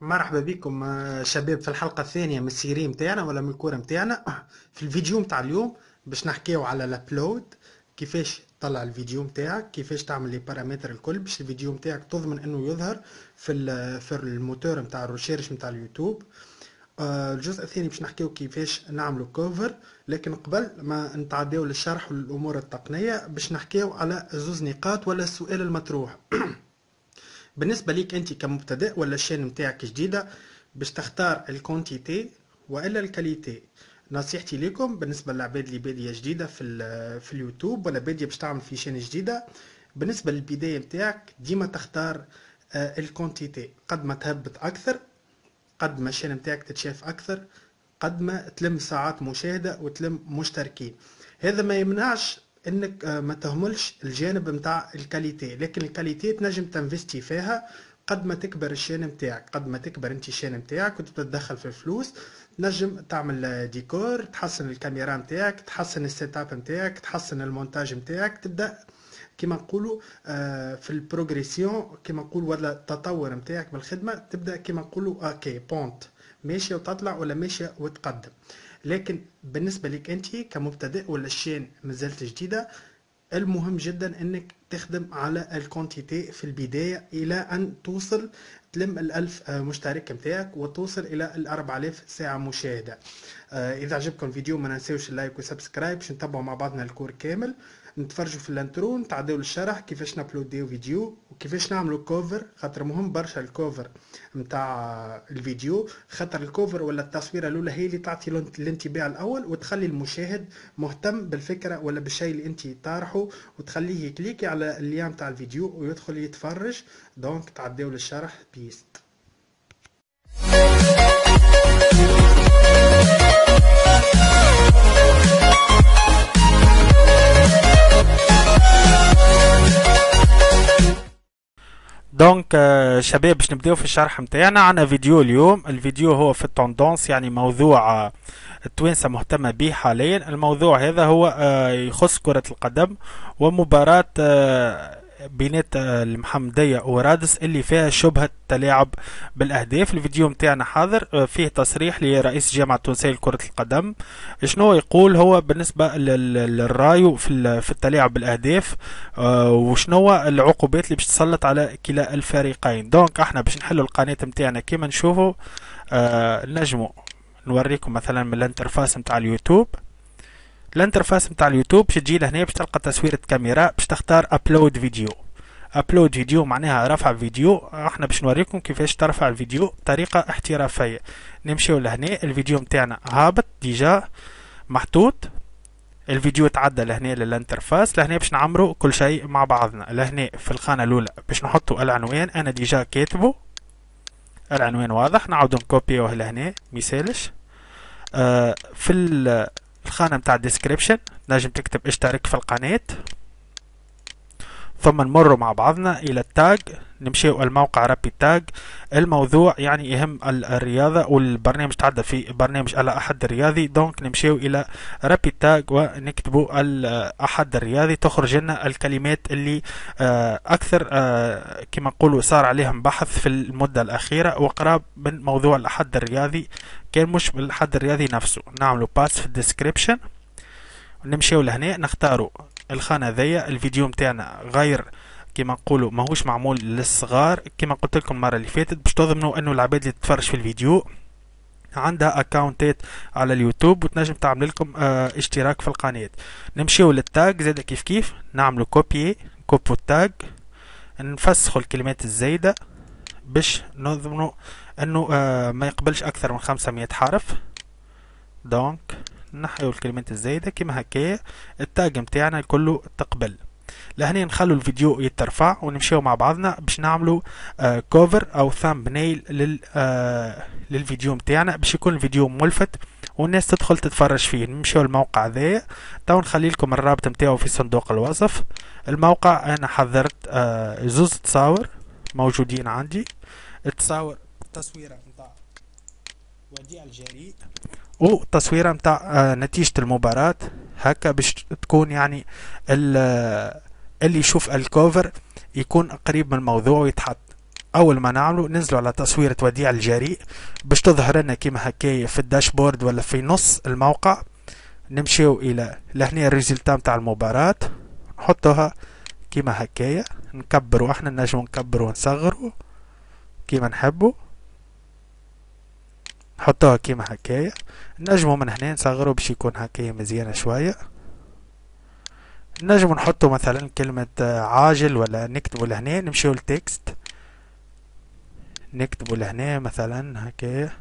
مرحبا بكم آه، شباب في الحلقه الثانيه من السيري نتاعنا ولا من الكوره نتاعنا في الفيديو نتاع اليوم باش نحكيو على الابلود كيفاش تطلع الفيديو نتاعك كيفاش تعمل لي بارامتر الكل باش الفيديو نتاعك تضمن انه يظهر في في الموتور نتاع الريسيرش نتاع اليوتيوب آه، الجزء الثاني باش نحكيو كيفاش نعملو كوفر لكن قبل ما نتعداو للشرح والامور التقنيه باش نحكيو على زوز نقاط ولا السؤال المطروح بالنسبه ليك انت كمبتدئ ولا الشين نتاعك جديده باش تختار الكونتيتي والا الكاليتي نصيحتي لكم بالنسبه للعباد اللي باديه جديده في في اليوتيوب ولا باديه باش تعمل في شين جديده بالنسبه للبدايه نتاعك ديما تختار آه، الكونتيتي قد ما تهبط اكثر قد ما الشين نتاعك تتشاف اكثر قد ما تلم ساعات مشاهده وتلم مشتركين هذا ما يمنعش انك آه، ما تهملش الجانب نتاع الكاليتي لكن الكاليتي تنجم تنفستي فيها قد ما تكبر الشان نتاعك قد ما تكبر انت الشان نتاعك وتتدخل في الفلوس تنجم تعمل ديكور تحسن الكاميرا نتاعك تحسن السيت اب نتاعك تحسن المونتاج نتاعك تبدا كما نقولوا آه، في البروغريسيون كما نقول ولا التطور نتاعك بالخدمه تبدا كما نقولوا اوكي آه، بونت ماشيه وتطلع ولا ماشيه وتقدم لكن بالنسبة لك انت كمبتدئ ولا الشين مازالت جديدة المهم جدا انك تخدم على الكونتيتي في البداية الى ان توصل تلم الالف آه، مشترك متاعك وتوصل الى الاربع الاف ساعة مشاهدة آه، اذا عجبكم الفيديو ما ننسيوش اللايك وسبسكرايب باش مع بعضنا الكور كامل نتفرجوا في الانترو نتعداو للشرح كيفاش نابلوديو فيديو وكيفاش نعملو كوفر خاطر مهم برشا الكوفر نتاع الفيديو خاطر الكوفر ولا التصويره الاولى هي اللي تعطي الانتباع الاول وتخلي المشاهد مهتم بالفكره ولا بالشيء اللي انت طارحه وتخليه يكليكي على اللين نتاع الفيديو ويدخل يتفرج دونك تعداو للشرح بيست دونك آه، شباب باش نبداو في الشرح نتاعنا عنا فيديو اليوم الفيديو هو في التوندونس يعني موضوع آه، التوانسه مهتمه به حاليا الموضوع هذا هو آه، يخص كره القدم ومباراه بينات المحمدية ورادس اللي فيها شبهة تلاعب بالأهداف الفيديو متاعنا حاضر آه، فيه تصريح لرئيس الجامعة التونسية لكرة القدم شنو يقول هو بالنسبة للرايو في التلاعب بالأهداف آه، وشنو العقوبات اللي باش تسلط على كلا الفريقين دونك احنا باش نحلوا القناة متاعنا كيما نشوفوا آه، نجمو نوريكم مثلا من الانترفاس متاع اليوتيوب الانترفاس نتاع اليوتيوب باش تجي لهنا باش تلقى تصويرة كاميرا باش تختار ابلود فيديو ابلود فيديو معناها رفع فيديو احنا باش نوريكم كيفاش ترفع الفيديو بطريقه احترافيه نمشيو لهنا الفيديو نتاعنا هابط ديجا محطوط الفيديو تعدى لهنا للانترفاس لهنا باش نعمرو كل شيء مع بعضنا لهنا في الخانه الاولى باش نحطو العنوان انا ديجا كاتبه العنوان واضح نعاود نكوبيوه لهنا ميسالش آه في الخانة متاع الديسكريبشن نجم تكتب اشترك في القناة ثم نمر مع بعضنا الى التاج نمشيو الموقع ربي تاج الموضوع يعني يهم الرياضة والبرنامج تعدى في برنامج الأحد الرياضي دونك نمشيو إلى ربي تاج ونكتبوا الأحد الرياضي تخرج لنا الكلمات اللي آه، أكثر آه، كما نقولوا صار عليهم بحث في المدة الأخيرة وقراب من موضوع الأحد الرياضي كان مش بالحد الرياضي نفسه نعملو باس في الديسكريبشن نمشيو لهنا نختاروا الخانه ذي الفيديو متاعنا غير كما نقولوا ماهوش معمول للصغار كما قلت لكم المره اللي فاتت باش تضمنوا انه العباد اللي تتفرج في الفيديو عندها اكاونتات على اليوتيوب وتنجم تعمل لكم اه اشتراك في القناه نمشيو للتاج زاد كيف كيف نعملوا كوبي كوبو التاج نفسخوا الكلمات الزايده باش نضمنوا انه اه ما يقبلش اكثر من 500 حرف دونك نحيو الكلمات الزايدة كما هكايا التاج متاعنا كله تقبل لهنا نخلو الفيديو يترفع ونمشيو مع بعضنا باش نعملو كوفر آه، او ثامب نيل لل آه، للفيديو متاعنا باش يكون الفيديو ملفت والناس تدخل تتفرج فيه نمشيو الموقع هذايا تو نخلي لكم الرابط نتاعو في صندوق الوصف الموقع انا حضرت آه، زوز تصاور موجودين عندي التصاور تصويره نتاع وديع الجريء التصويره نتاع آه، نتيجه المباراه هكا باش تكون يعني آه، اللي يشوف الكوفر يكون قريب من الموضوع ويتحط اول ما نعملو ننزلوا على تصويرة وديع الجريء باش تظهر لنا كيما هكايا في الداشبورد ولا في نص الموقع نمشيو الى لهنا الريزلتا نتاع المباراه نحطوها كيما هكايا نكبروا احنا نجمو نكبروا ونصغروا كيما نحبوا نحطوها كيما هكايا نجمو من هنا نصغرو باش يكون هكايا مزيانة شوية نجمو نحطو مثلا كلمة عاجل ولا نكتبو لهنا نمشيو لتكست نكتبو لهنا مثلا هكايا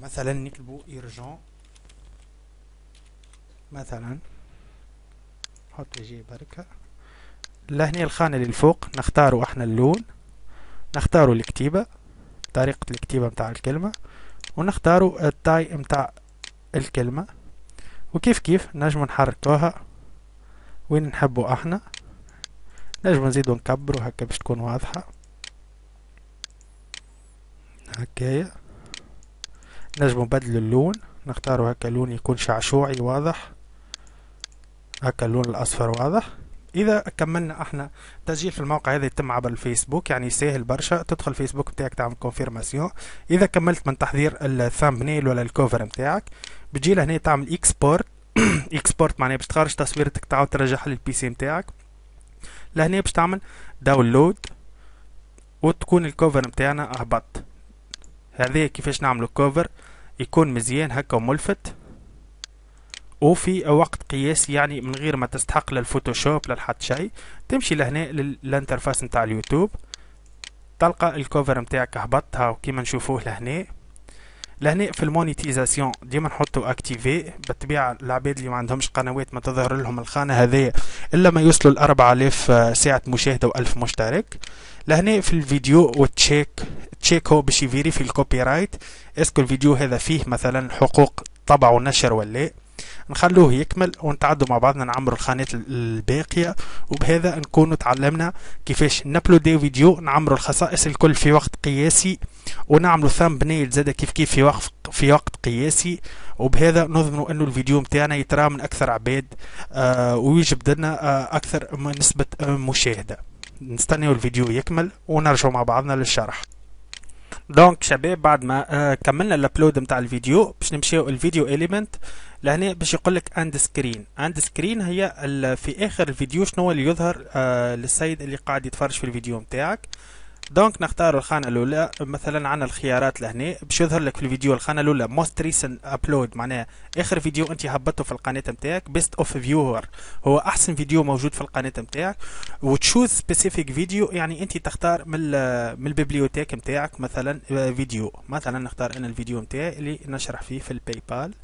مثلا نكتبو ايرجون مثلا نحط جي بركة لهنا الخانة اللي الفوق نختارو احنا اللون نختارو الكتيبة طريقة الكتيبة متاع الكلمة ونختاروا التاي متاع الكلمة وكيف كيف نجم نحركوها وين نحبو احنا نجم نزيدو نكبرو هكا باش تكون واضحة هكايا نجم نبدلو اللون نختارو هكا لون يكون شعشوعي واضح هكا اللون الاصفر واضح اذا كملنا احنا تسجيل في الموقع هذا يتم عبر الفيسبوك يعني سهل برشا تدخل فيسبوك بتاعك تعمل كونفيرماسيون اذا كملت من تحضير الثامبنيل ولا الكوفر نتاعك بتجي لهنا تعمل اكسبورت اكسبورت معناها باش تخرج تصويرتك تعاود ترجعها للبيسي نتاعك لهنا باش تعمل داونلود وتكون الكوفر نتاعنا اهبط هذه كيفاش نعملو كوفر يكون مزيان هكا وملفت وفي وقت قياسي يعني من غير ما تستحق للفوتوشوب للحد شيء تمشي لهنا للانترفاس نتاع اليوتيوب تلقى الكوفر نتاعك هبط هاو كيما نشوفوه لهنا لهنا في المونيتيزاسيون ديما نحطو اكتيفي بالطبيعه العباد اللي ما عندهمش قنوات ما تظهر لهم الخانه هذية الا ما يوصلوا لاربع الاف ساعه مشاهده و مشترك لهنا في الفيديو وتشيك تشيك هو باش يفيري في الكوبي رايت اسكو الفيديو هذا فيه مثلا حقوق طبع ونشر ولا نخلوه يكمل ونتعدوا مع بعضنا نعمروا الخانات الباقيه وبهذا نكون تعلمنا كيفاش دي فيديو نعمروا الخصائص الكل في وقت قياسي ونعملوا ثامب نيل زاده كيف كيف في وقت في وقت قياسي وبهذا نضمن انه الفيديو نتاعنا يترى من اكثر عباد آه ويجبد لنا آه اكثر نسبه آه مشاهده نستنى الفيديو يكمل ونرجع مع بعضنا للشرح دونك شباب بعد ما آه، كملنا الابلود نتاع الفيديو باش نمشيو الفيديو اليمنت لهنا باش يقول لك اند سكرين اند سكرين هي في اخر الفيديو شنو اللي يظهر آه، للسيد اللي قاعد يتفرج في الفيديو نتاعك دونك نختار الخانه الاولى مثلا عندنا الخيارات لهنا باش يظهر لك في الفيديو الخانه الاولى موست ريسنت ابلود معناها اخر فيديو انت هبطته في القناه نتاعك بيست اوف فيور هو احسن فيديو موجود في القناه نتاعك وتشوز سبيسيفيك فيديو يعني انت تختار من من البيبليوتيك نتاعك مثلا آه، فيديو مثلا نختار انا الفيديو نتاعي اللي نشرح فيه في الباي بال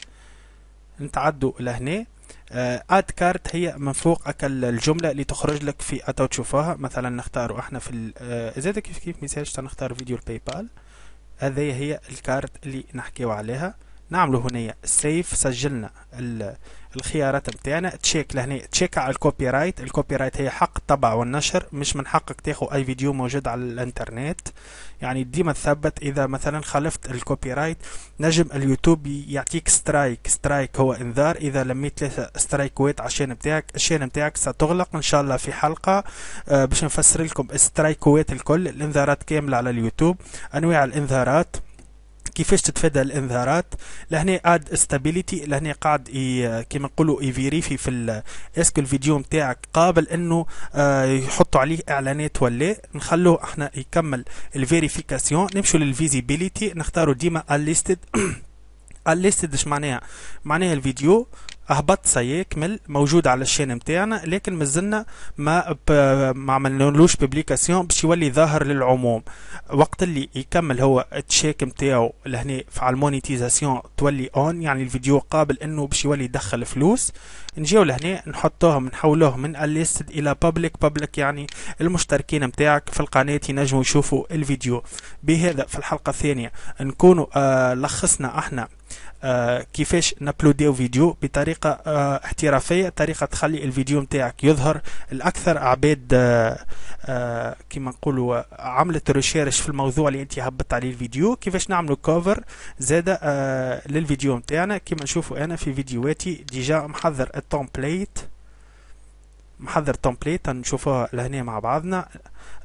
نتعدوا لهنا اد كارت هي من فوق اكل الجمله اللي تخرج لك في اتو تشوفوها مثلا نختاروا احنا في آه، زاد كيف كيف مثال نختار فيديو الباي بال هذه هي الكارت اللي نحكيو عليها نعملوا هنا سيف سجلنا الخيارات نتاعنا تشيك لهنا تشيك على الكوبي رايت الكوبي رايت هي حق الطبع والنشر مش من حقك تاخو اي فيديو موجود على الانترنت يعني ديما تثبت اذا مثلا خالفت الكوبي رايت نجم اليوتيوب يعطيك سترايك سترايك هو انذار اذا لميت ثلاثة سترايكات على الشين نتاعك الشين نتاعك ستغلق ان شاء الله في حلقة آه، باش نفسر لكم سترايكوات الكل الانذارات كاملة على اليوتيوب انواع الانذارات كيفاش تتفادى الانذارات لهنا اد استابيليتي لهنا قاعد كيما نقولوا يفيريفي في اسكو الفيديو نتاعك قابل انه آه، يحطوا عليه اعلانات ولا نخلوه احنا يكمل الفيريفيكاسيون نمشوا للفيزيبيليتي نختاروا ديما الليستد الليستد اش معناها معناها الفيديو هبط سيكمل موجود على الشين نتاعنا لكن مازلنا ما ما عملنالوش بابليكاسيون باش يولي ظاهر للعموم وقت اللي يكمل هو التشيك نتاعو لهنا في المونيتيزاسيون تولي اون يعني الفيديو قابل انه باش يولي يدخل فلوس نجيو لهنا نحطوهم نحولوه من الليستد الى بابليك بابليك يعني المشتركين نتاعك في القناه ينجموا يشوفوا الفيديو بهذا في الحلقه الثانيه نكونوا آه لخصنا احنا آه، كيفاش نابلوديو فيديو بطريقه آه، احترافيه طريقه تخلي الفيديو متاعك يظهر الاكثر عباد آه، كيما نقولوا عملت ريشيرش في الموضوع اللي انت هبطت عليه الفيديو كيفاش نعملوا كوفر زاد للفيديو متاعنا كيما نشوفوا انا في فيديوهاتي ديجا محضر التومبليت محضر تمبليت نشوفوها لهنا مع بعضنا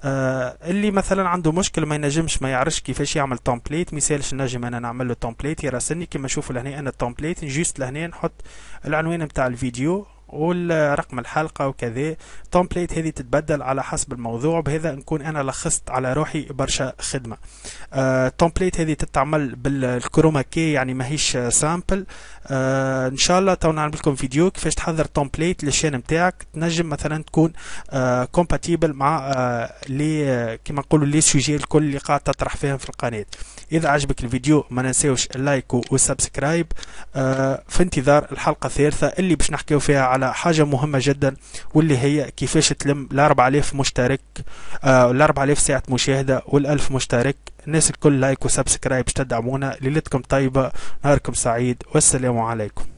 آه اللي مثلا عنده مشكل ما ينجمش ما يعرفش كيفاش يعمل تمبليت مثالش نجم انا نعمل له تمبليت يراسلني كما شوفوا لهنا انا التمبليت جوست لهنا نحط العنوان نتاع الفيديو والرقم الحلقه وكذا التومبليت هذه تتبدل على حسب الموضوع بهذا نكون انا لخصت على روحي برشا خدمه التومبليت آه، هذه تتعمل بالكروما كي يعني ماهيش سامبل آه، ان شاء الله تو نعمل لكم فيديو كيفاش تحضر التومبليت للشان نتاعك تنجم مثلا تكون كومباتيبل آه، مع لي كما نقولوا لي سوجي الكل اللي قاعد تطرح فيهم في القناه اذا عجبك الفيديو ما ننساوش اللايك والسبسكرايب في انتظار الحلقه الثالثه اللي باش نحكيو فيها على حاجه مهمه جدا واللي هي كيفاش تلم ال 4000 مشترك آه، ال 4000 ساعه مشاهده وال 1000 مشترك الناس الكل لايك وسبسكرايب تدعمونا ليلتكم طيبه نهاركم سعيد والسلام عليكم